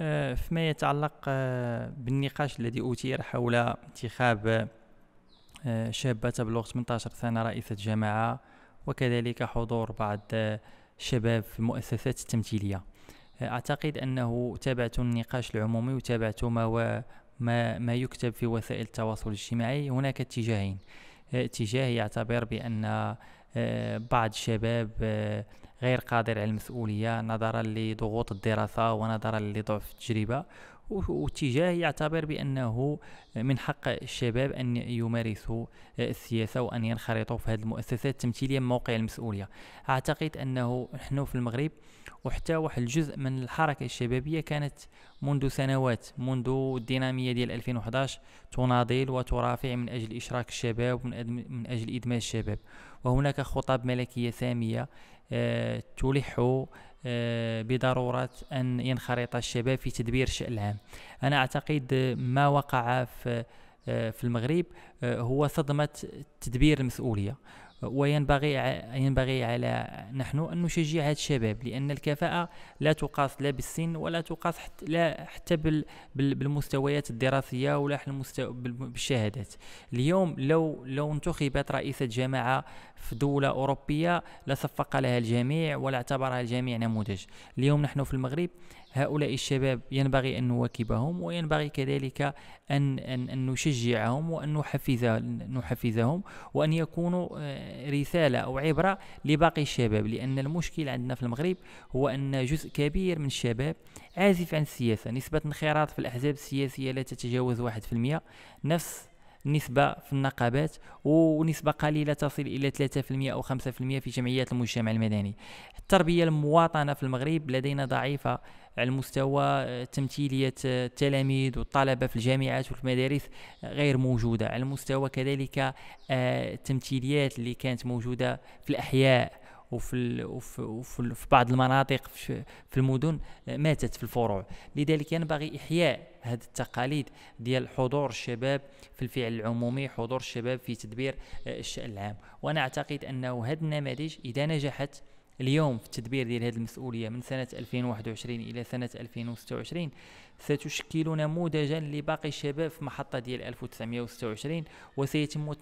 آه، فيما يتعلق آه، بالنقاش الذي أثير حول انتخاب آه، شابة تبلغ 18 سنة رئيسة جماعة وكذلك حضور بعض الشباب في المؤسسات التمثيلية أعتقد أنه تابعت النقاش العمومي وتابعت ما, ما, ما يكتب في وسائل التواصل الاجتماعي هناك اتجاهين اتجاه يعتبر بأن بعض الشباب غير قادر على المسؤولية نظرا لضغوط الدراسة ونظرا لضعف التجربة واتجاه يعتبر بأنه من حق الشباب أن يمارسوا السياسة وأن ينخرطوا في هذه المؤسسات التمثيلية من موقع المسؤولية أعتقد أنه نحن في المغرب وحتى واحد الجزء من الحركة الشبابية كانت منذ سنوات منذ الدينامية ديال 2011 تناضل وترافع من أجل إشراك الشباب ومن من أجل إدماج الشباب وهناك خطاب ملكية سامية آه، تلح آه، بضرورة أن ينخرط الشباب في تدبير الشأن العام أنا أعتقد ما وقع في آه، في المغرب هو صدمة تدبير المسؤولية وينبغي ينبغي على نحن أن نشجع هذا الشباب لأن الكفاءة لا تقاس لا بالسن ولا تقاس حتى لا حتى بالمستويات الدراسية ولا بالشهادات اليوم لو لو انتخبت رئيسة جامعة في دولة أوروبية لا صفق لها الجميع ولا اعتبرها الجميع نموذج اليوم نحن في المغرب هؤلاء الشباب ينبغي أن نواكبهم وينبغي كذلك أن, أن, أن نشجعهم وأن نحفز نحفزهم وأن يكونوا آه، رسالة أو عبرة لباقي الشباب لأن المشكل عندنا في المغرب هو أن جزء كبير من الشباب عازف عن السياسة نسبة انخراط في الأحزاب السياسية لا تتجاوز 1% نفس نسبة في النقابات ونسبة قليلة تصل إلى 3% أو 5% في جمعيات المجتمع المدني التربية المواطنة في المغرب لدينا ضعيفة على مستوى آه، تمثيلية آه، التلاميذ والطلبة في الجامعات وفي المدارس آه، غير موجودة على مستوى كذلك التمثيليات اللي كانت موجودة في الأحياء وفي ال وفي, وفي في بعض المناطق في, في المدن آه، ماتت في الفروع لذلك ينبغي احياء هذه التقاليد ديال حضور الشباب في الفعل العمومي حضور الشباب في تدبير آه، الشان العام وانا اعتقد انه هذه النماذج اذا نجحت اليوم في التدبير ديال هذه المسؤوليه من سنه 2021 الى سنه 2026 ستشكل نموذجا لباقي الشباب في محطه ديال 1926 وسيتم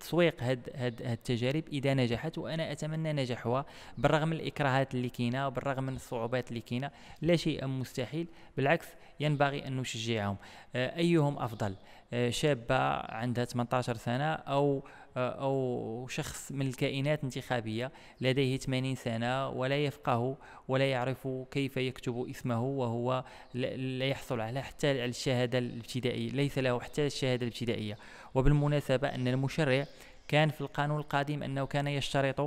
تسويق هاد هاد هاد التجارب اذا نجحت وانا اتمنى نجاحها بالرغم من الاكراهات اللي كاينه وبالرغم من الصعوبات اللي كاينه لا شيء مستحيل بالعكس ينبغي أن نشجعهم آه، أيهم أفضل آه، شابة عندها 18 سنة أو آه، أو شخص من الكائنات الانتخابية لديه 80 سنة ولا يفقه ولا يعرف كيف يكتب اسمه وهو لا يحصل على حتى على الشهادة الابتدائية ليس له حتى الشهادة الابتدائية وبالمناسبة أن المشرع كان في القانون القادم أنه كان يشترط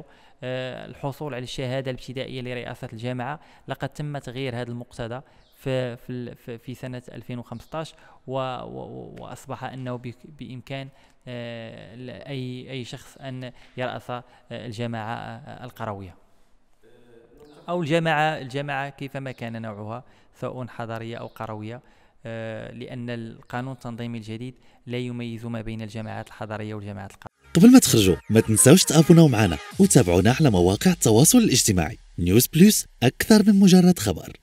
آه، الحصول على الشهادة الابتدائية لرئاسة الجامعة لقد تم تغيير هذا المقتضى في في في سنه 2015 واصبح انه بامكان آه، اي اي شخص ان يراس آه، الجماعه القرويه او الجماعه الجماعه كيفما كان نوعها سواء حضريه او قرويه لان القانون التنظيمي الجديد لا يميز ما بين الجماعات الحضريه والجماعات القرويه قبل ما تخرجوا ما تنساوش تابوناو معنا وتابعونا على مواقع التواصل الاجتماعي نيوز بلس أكثر من مجرد خبر